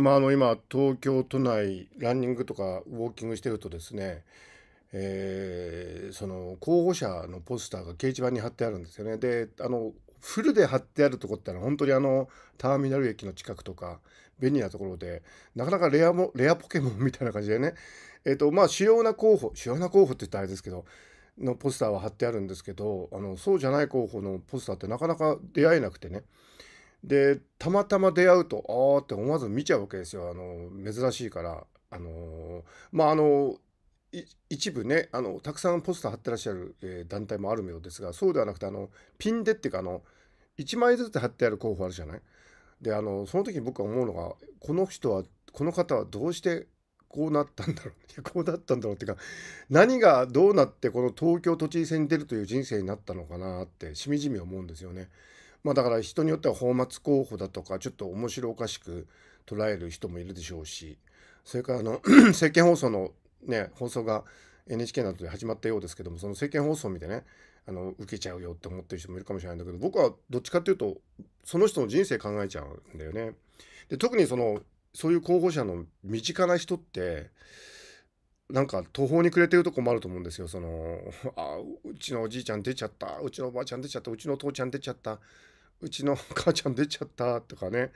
まあ、あの今東京都内ランニングとかウォーキングしてるとですね、えー、その候補者のポスターが掲示板に貼ってあるんですよね。であのフルで貼ってあるとこってのは本当にあのターミナル駅の近くとか便利なところでなかなかレアもレアポケモンみたいな感じでねえっ、ー、とまあ主要な候補主要な候補って言ったらあれですけどのポスターは貼ってあるんですけどあのそうじゃない候補のポスターってなかなか出会えなくてねでたまたま出会うとああって思わず見ちゃうわけですよあの珍しいからあのまああの一部ねあのたくさんポスター貼ってらっしゃる、えー、団体もあるようですがそうではなくてあのピンでっていうかあの1枚ずつ貼ってある候補あるじゃないであのその時に僕は思うのがこの人はこの方はどうしてこうなったんだろう こうなったんだろうっていうか何がどうなってこの東京都知事選に出るという人生になったのかなってしみじみ思うんですよね。まあだから人によっては泡沫候補だとかちょっと面白おかしく捉える人もいるでしょうしそれからあの 政見放送のね放送が NHK などで始まったようですけどもその政見放送を見てねあの受けちゃうよって思ってる人もいるかもしれないんだけど僕はどっちかっていうとその人の人生考えちゃうんだよね。で特にそのそういう候補者の身近な人ってなんか途方に暮れてるとこもあると思うんですよ。その あうちのおじいちゃん出ちゃったうちのおばあちゃん出ちゃったうちの父ちゃん出ちゃったうちの母ちゃん出ちゃったとかね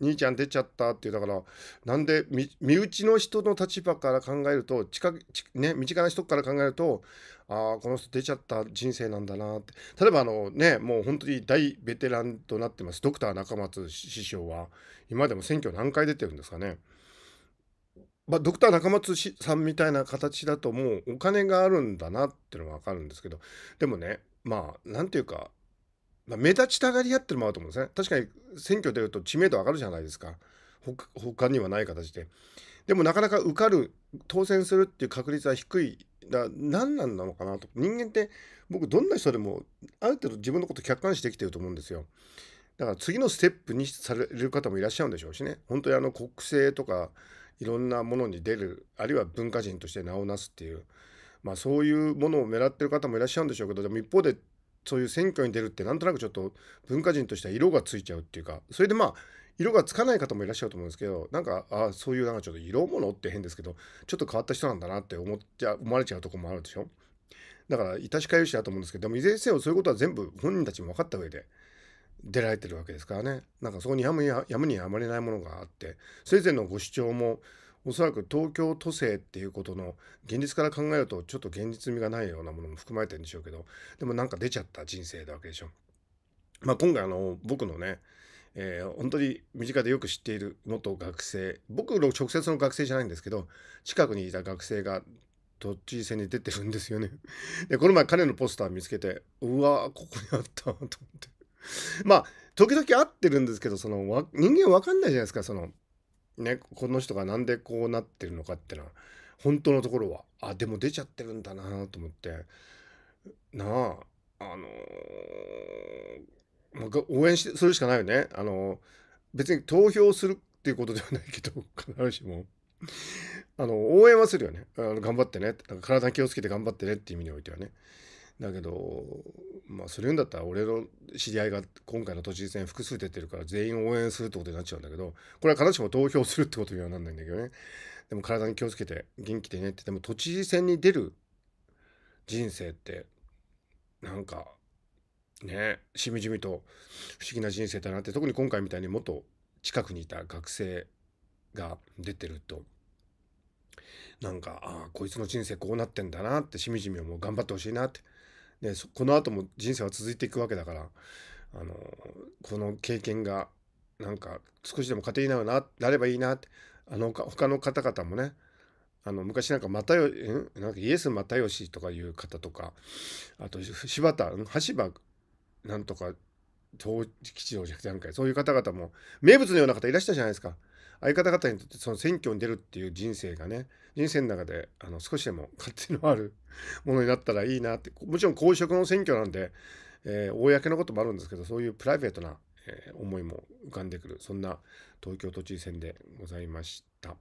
兄ちゃん出ちゃったっていうだからなんで身内の人の立場から考えると近ね、身近な人から考えるとああこの人出ちゃった人生なんだなって例えばあのねもう本当に大ベテランとなってますドクター中松師匠は今でも選挙何回出てるんですかね。まあ、ドクター中松さんみたいな形だともうお金があるんだなっていうのが分かるんですけどでもねまあ何ていうか、まあ、目立ちたがり合ってるもあると思うんですね確かに選挙出ると知名度上がるじゃないですか他にはない形ででもなかなか受かる当選するっていう確率は低いだ何なんなのかなと人間って僕どんな人でもある程度自分のこと客観視できてると思うんですよだから次のステップにされる方もいらっしゃるんでしょうしね本当にあの国政とかいろんなものに出るあるいは文化人として名をなすっていう、まあ、そういうものを狙ってる方もいらっしゃるんでしょうけどでも一方でそういう選挙に出るってなんとなくちょっと文化人としては色がついちゃうっていうかそれでまあ色がつかない方もいらっしゃると思うんですけどなんかあそういうなんかちょっと色物って変ですけどちょっと変わった人なんだなって思っちゃ思われちゃうとこもあるでしょだから致し返しだと思うんですけどでもいずれにせよそういうことは全部本人たちも分かった上で出られてるわけですからねなんかそこにやむややむにやまれないものがあって生前のご主張もおそらく東京都政っていうことの現実から考えるとちょっと現実味がないようなものも含まれてるんでしょうけどでもなんか出ちゃった人生なわけでしょ。まあ、今回あの僕のね、えー、本当に身近でよく知っている元学生僕の直接の学生じゃないんですけど近くにいた学生が都知事選に出てるんですよね。でこの前彼のポスター見つけてうわここにあったと思って まあ時々会ってるんですけどその人間わかんないじゃないですかそのねこの人が何でこうなってるのかってのは本当のところはあでも出ちゃってるんだなと思ってなああのー、応援してするしかないよねあのー、別に投票するっていうことではないけど必ずしも。あの応援はするよね。あの頑張ってね。体に気をつけて頑張ってねっていう意味においてはね。だけど、まあ、それ言うんだったら俺の知り合いが今回の都知事選複数出てるから全員応援するってことになっちゃうんだけどこれは必ずしも投票するってことにはなんないんだけどねでも体に気をつけて元気でねってでも都知事選に出る人生ってなんかねしみじみと不思議な人生だなって特に今回みたいにもっと近くにいた学生が出てるとなんか、ああ、こいつの人生こうなってんだなって、しみじみもう頑張ってほしいなって。で、この後も人生は続いていくわけだから、あの、この経験が、なんか、少しでも糧になるな、なればいいなって、あの、他の方々もね、あの昔なんか又吉なんかイエス又吉とかいう方とかあと柴田橋場なんとか東吉郎じゃなくてそういう方々も名物のような方いらしたじゃないですか相方方にとってその選挙に出るっていう人生がね人生の中であの少しでも勝手のあるものになったらいいなってもちろん公職の選挙なんで、えー、公のこともあるんですけどそういうプライベートな、えー、思いも浮かんでくるそんな東京都知事選でございました、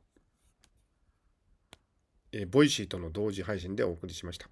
えー、ボイシーとの同時配信でお送りしました。